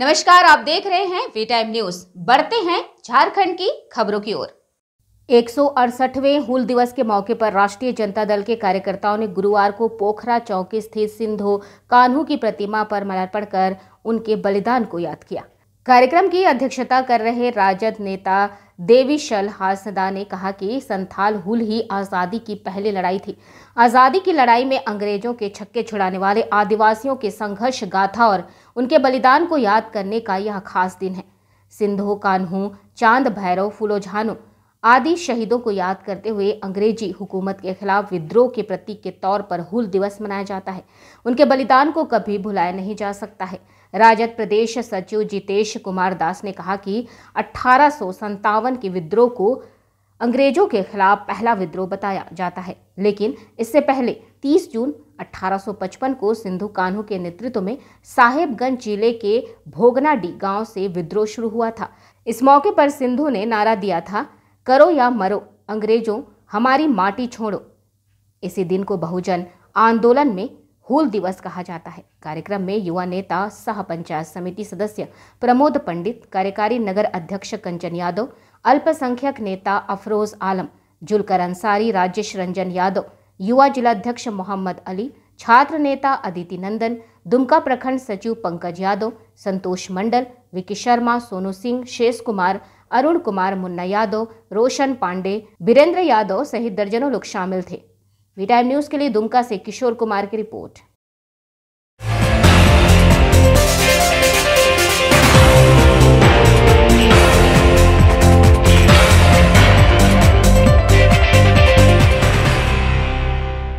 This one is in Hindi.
नमस्कार आप देख रहे हैं वी टाइम न्यूज बढ़ते हैं झारखंड की खबरों की ओर एक हुल दिवस के मौके पर राष्ट्रीय जनता दल के कार्यकर्ताओं ने गुरुवार को पोखरा चौकी स्थित सिंधु कान्हू की प्रतिमा पर मलार्पण कर उनके बलिदान को याद किया कार्यक्रम की अध्यक्षता कर रहे राजद नेता देवीशल हासदा ने कहा कि संथाल हुल ही आज़ादी की पहली लड़ाई थी आज़ादी की लड़ाई में अंग्रेजों के छक्के छुड़ाने वाले आदिवासियों के संघर्ष गाथा और उनके बलिदान को याद करने का यह खास दिन है सिंधु कान्हू चांद भैरव फुलोझानो आदि शहीदों को याद करते हुए अंग्रेजी हुकूमत के खिलाफ विद्रोह के प्रतीक के तौर पर हुल दिवस मनाया जाता है उनके बलिदान को कभी भुलाया नहीं जा सकता है राजद प्रदेश सचिव जितेश कुमार दास ने कहा कि अठारह के विद्रोह को अंग्रेजों के खिलाफ पहला विद्रोह बताया जाता है लेकिन इससे पहले 30 जून 1855 को सिंधु कान्हू के नेतृत्व में साहेबगंज जिले के भोगनाडी गांव से विद्रोह शुरू हुआ था इस मौके पर सिंधु ने नारा दिया था करो या मरो अंग्रेजों हमारी माटी छोड़ो इसी दिन को बहुजन आंदोलन में हूल दिवस कहा जाता है कार्यक्रम में युवा नेता सह पंचायत समिति सदस्य प्रमोद पंडित कार्यकारी नगर अध्यक्ष कंचन यादव अल्पसंख्यक नेता अफरोज आलम जुलकर अंसारी राजेश रंजन यादव युवा जिलाध्यक्ष मोहम्मद अली छात्र नेता अदिति नंदन दुमका प्रखंड सचिव पंकज यादव संतोष मंडल विकी शर्मा सोनू सिंह शेष कुमार अरुण कुमार मुन्ना यादव रोशन पांडे बीरेंद्र यादव सहित दर्जनों लोग शामिल थे वी टाइम न्यूज़ के लिए दुमका से किशोर कुमार की रिपोर्ट